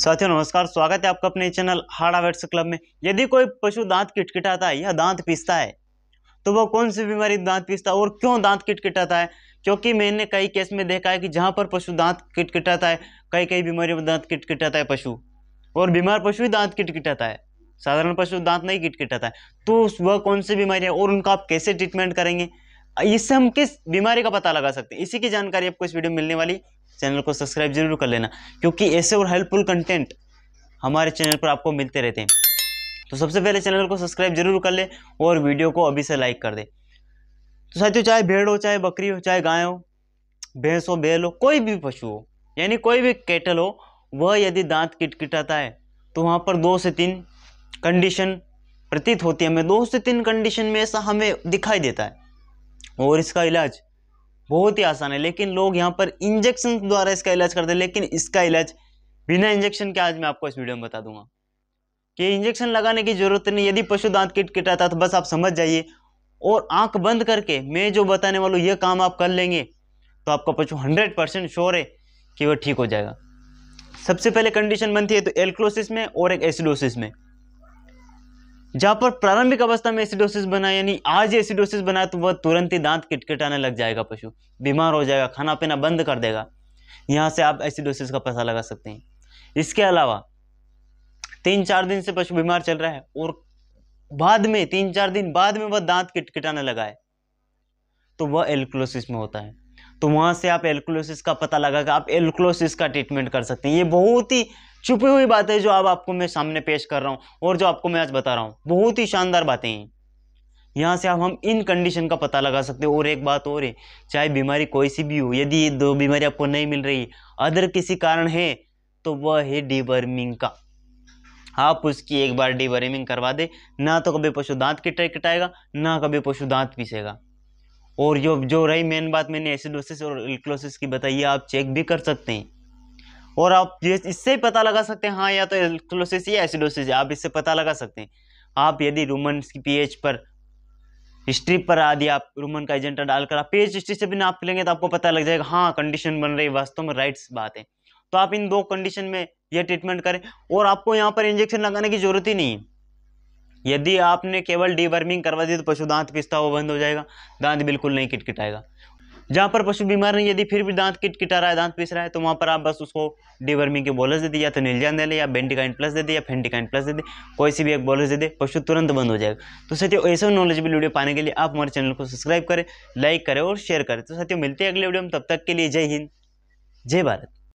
साथियों नमस्कार स्वागत है आपका अपने चैनल हाड़ा वेट्स क्लब में यदि कोई पशु दांत किटकिटाता है या दांत पीसता है तो वह कौन सी बीमारी दांत पीसता है और क्यों दांत किटकिटाता है क्योंकि मैंने कई केस में देखा है कि जहां पर पशु दांत किटकिटाता है कई कई बीमारियों में दांत किटकिटाता है पशु और बीमार पशु ही दांत किटकिटाता है साधारण पशु दांत नहीं किटकिटाता है तो वह कौन सी बीमारी है और उनका आप कैसे ट्रीटमेंट करेंगे इससे हम किस बीमारी का पता लगा सकते हैं इसी की जानकारी आपको इस वीडियो में मिलने वाली चैनल को सब्सक्राइब जरूर कर लेना क्योंकि ऐसे और हेल्पफुल कंटेंट हमारे चैनल पर आपको मिलते रहते हैं तो सबसे पहले चैनल को सब्सक्राइब जरूर कर ले और वीडियो को अभी से लाइक कर दे तो साथियों चाहे भेड़ हो चाहे बकरी हो चाहे गाय हो भैंस हो बैल हो कोई भी पशु हो यानी कोई भी कैटल हो वह यदि दांत किटकिटाता है तो वहाँ पर दो से तीन कंडीशन प्रतीत होती है हमें दो से तीन कंडीशन में ऐसा हमें दिखाई देता है और इसका इलाज बहुत ही आसान है लेकिन लोग यहाँ पर इंजेक्शन द्वारा इसका इलाज करते हैं लेकिन इसका इलाज बिना इंजेक्शन के आज मैं आपको इस वीडियो में बता दूंगा कि इंजेक्शन लगाने की जरूरत नहीं यदि पशु दांत किट किटाता तो बस आप समझ जाइए और आंख बंद करके मैं जो बताने वालों ये काम आप कर लेंगे तो आपका पशु हंड्रेड परसेंट श्योर है कि वह ठीक हो जाएगा सबसे पहले कंडीशन बनती है तो एल्क्लोसिस में और एक एसिडोसिस में जहां पर प्रारंभिक अवस्था में एसिडोसिस बना यानी आज एसिडोसिस बना तो वह तुरंत ही दांत किटकिटाने लग जाएगा पशु बीमार हो जाएगा खाना पीना बंद कर देगा यहाँ से आप एसिडोसिस का पता लगा सकते हैं इसके अलावा तीन चार दिन से पशु बीमार चल रहा है और बाद में तीन चार दिन बाद में वह दांत किटकिटाने लगा है तो वह एल्कुलोसिस में होता है तो वहां से आप एल्कुलोसिस का पता लगा कि आप एल्कुलोसिस का ट्रीटमेंट कर सकते हैं ये बहुत ही छुपी हुई बातें जो अब आपको मैं सामने पेश कर रहा हूँ और जो आपको मैं आज बता रहा हूँ बहुत ही शानदार बातें हैं यहाँ से अब हम इन कंडीशन का पता लगा सकते हैं और एक बात और है चाहे बीमारी कोई सी भी हो यदि ये दो बीमारी आपको नहीं मिल रही अदर किसी कारण है तो वह है डिवर्मिंग का आप उसकी एक बार डिवर्मिंग करवा दे ना तो कभी पशु दांत की कटाएगा ना कभी पशु दांत पीसेगा और जो जो रही मेन बात मैंने एसिडोसिस और इल्क्लोसिस की बताई आप चेक भी कर सकते हैं और आप ये इससे ही पता लगा सकते हैं हाँ या तो एल्कोलोसिस या एसिडोसिस आप इससे पता लगा सकते हैं आप यदि रूमन की पीएच पर हिस्ट्री पर आदि आप रूमन का एजेंटा डालकर आप पेज हिस्ट्री से भी नाप लेंगे तो आपको पता लग जाएगा हाँ कंडीशन बन रही वास्तव में राइट्स बात है तो आप इन दो कंडीशन में यह ट्रीटमेंट करें और आपको यहाँ पर इंजेक्शन लगाने की जरूरत ही नहीं यदि आपने केवल डीवर्मिंग करवा दी तो पशु दांत पिसता हुआ बंद हो जाएगा दांत बिल्कुल नहीं किटकिटाएगा जहाँ पर पशु बीमार नहीं यदि फिर भी दांत किट किटा रहा है दांत पीस रहा है तो वहाँ पर आप बस उसको डिवर्मिंग के बोलस दे या तो नीलजान दे ले या बेंटिकाइन प्लस दे दे या फेंटिकाइन प्लस दे दे कोई सी भी एक बोलस दे दे पशु तुरंत बंद हो जाएगा तो साथियों ऐसे भी वीडियो पाने के लिए आप हमारे चैनल को सब्सक्राइब करें लाइक करें और शेयर करें तो साथियों मिलते हैं अगले वीडियो में तब तक के लिए जय हिंद जय भारत